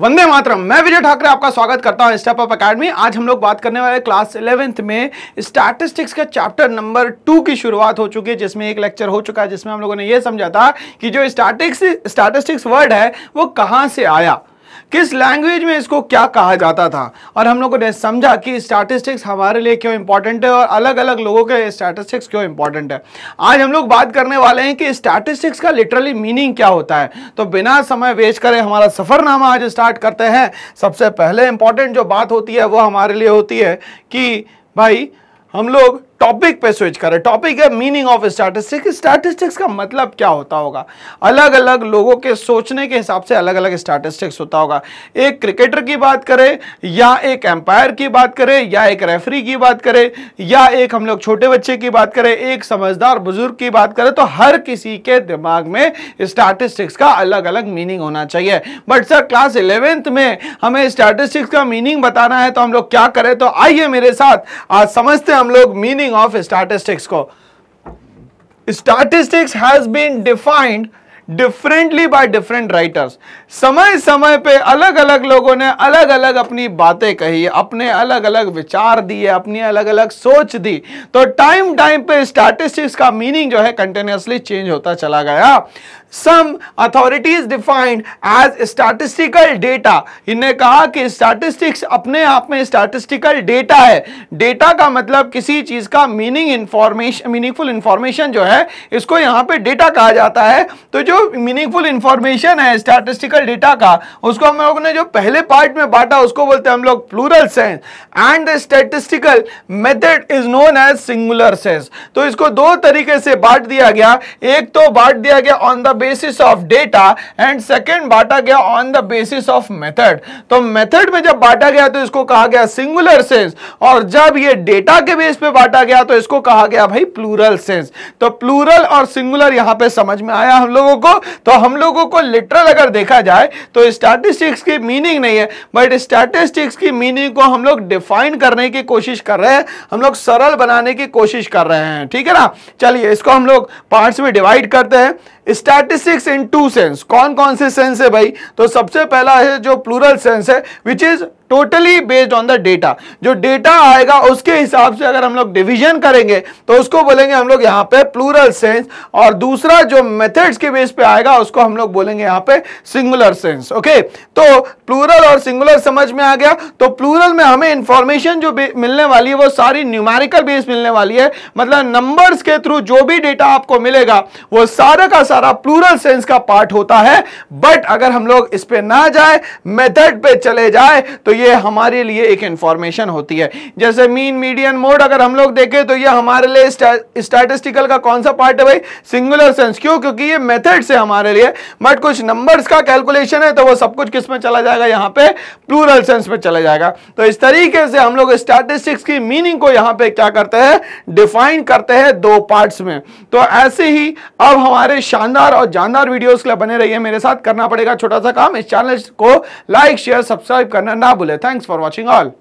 वंदे मातरम मैं विजय ठाकरे आपका स्वागत करता हूं स्टेप अप एकेडमी आज हम लोग बात करने वाले क्लास इलेवेंथ में स्टैटिस्टिक्स के चैप्टर नंबर टू की शुरुआत हो चुकी है जिसमें एक लेक्चर हो चुका है जिसमें हम लोगों ने यह समझा था कि जो स्टैटिक्स स्टैटिस्टिक्स वर्ड है वो कहां से आया किस लैंग्वेज में इसको क्या कहा जाता था और हम लोगों ने समझा कि स्टैटिस्टिक्स हमारे लिए क्यों इंपॉर्टेंट है और अलग अलग लोगों के स्टैटिस्टिक्स क्यों इंपॉर्टेंट है आज हम लोग बात करने वाले हैं कि स्टैटिस्टिक्स का लिटरली मीनिंग क्या होता है तो बिना समय वेस्ट करें हमारा सफ़रनामा आज स्टार्ट करते हैं सबसे पहले इंपॉर्टेंट जो बात होती है वो हमारे लिए होती है कि भाई हम लोग टॉपिक पे स्विच करें टॉपिक है मीनिंग ऑफ स्टैटिस्टिक्स स्टैटिस्टिक्स का मतलब क्या होता होगा अलग अलग लोगों के सोचने के हिसाब से अलग अलग स्टैटिस्टिक्स होता होगा एक क्रिकेटर की बात करें या एक एम्पायर की बात करें या एक रेफरी की बात करें या एक हम लोग छोटे बच्चे की बात करें एक समझदार बुजुर्ग की बात करें तो हर किसी के दिमाग में स्टैटिस्टिक्स का अलग अलग मीनिंग होना चाहिए बट सर क्लास इलेवेंथ में हमें स्टैटिस्टिक्स का मीनिंग बताना है तो हम लोग क्या करें तो आइए मेरे साथ आज समझते हैं हम लोग meaning meaning of statistics ko. Statistics has been defined differently by different writers समय समय पे अलग अलग लोगों ने अलग अलग अपनी बातें कही अपने अलग अलग विचार दिए अपनी अलग अलग सोच दी तो टाइम टाइम पे स्टैटिस्टिक्स का मीनिंग जो है कंटिन्यूसली चेंज होता चला गया some authorities defined as statistical data इन्हें कहा कि स्टैटिस्टिक्स अपने आप में स्टैटिस्टिकल डेटा है डेटा का मतलब किसी चीज का मीनिंग इंफॉर्मेशन मीनिंगफुल इंफॉर्मेशन जो है इसको यहां पे डेटा कहा जाता है तो जो मीनिंगफुल इंफॉर्मेशन है स्टैटिस्टिकल डेटा का उसको हम लोगों ने जो पहले पार्ट में बांटा उसको बोलते हैं हम लोग plural sense and statistical method is known as singular sense तो इसको दो तरीके से बांट दिया गया एक तो बांट दिया गया on the basis of data and second बांटा गया on the basis of method तो मेथड में जब बांटा गया तो इसको कहा गया सिंगुलर सेंस और जब ये डेटा के बेस पे बांटा गया तो इसको कहा गया भाई प्लूरल सेंस तो प्लूरल और सिंगुलर यहां पे समझ में आया हम लोगों को को तो हम लोगों को लिटरल अगर देखा जाए तो स्टैटिस्टिक्स की मीनिंग नहीं है बट स्टैटिस्टिक्स की मीनिंग को हम लोग डिफाइन करने की कोशिश कर रहे हैं हम लोग सरल बनाने की कोशिश कर रहे हैं ठीक है ना चलिए इसको हम लोग पार्ट्स में डिवाइड करते हैं स्टैटिस्टिक्स इन टू सेंस कौन कौन से सेंस है भाई तो सबसे पहला है जो प्लूरल सेंस है which is totally based on the data जो डेटा आएगा उसके हिसाब से अगर हम लोग डिविजन करेंगे तो उसको बोलेंगे हम लोग यहाँ पे प्लूरल सेंस और दूसरा जो मेथड्स के बेस पे आएगा उसको हम लोग बोलेंगे यहाँ पे सिंगुलर सेंस ओके तो प्लूरल और सिंगुलर समझ में आ गया तो प्लूरल में हमें इंफॉर्मेशन जो मिलने वाली है वो सारी न्यूमेरिकल बेस मिलने वाली है मतलब नंबर्स के थ्रू जो भी डेटा आपको मिलेगा वो सारा का सारा सारा प्लूरल सेंस का पार्ट होता है बट अगर हम लोग इस पर ना जाए मेथड पे चले जाए तो ये हमारे लिए एक इंफॉर्मेशन होती है जैसे मीन मीडियन मोड अगर हम लोग देखें तो ये हमारे लिए स्टैटिस्टिकल का कौन सा पार्ट है भाई सिंगुलर सेंस क्यों क्योंकि ये मेथड से हमारे लिए बट कुछ नंबर्स का कैलकुलेशन है तो वो सब कुछ किस में चला जाएगा यहाँ पे प्लूरल सेंस में चला जाएगा तो इस तरीके से हम लोग स्टैटिस्टिक्स की मीनिंग को यहाँ पे क्या करते हैं डिफाइन करते हैं दो पार्ट्स में तो ऐसे ही अब हमारे शान शानदार और जानदार वीडियोस के लिए बने रहिए मेरे साथ करना पड़ेगा छोटा सा काम इस चैनल को लाइक शेयर सब्सक्राइब करना ना भूले थैंक्स फॉर वॉचिंग ऑल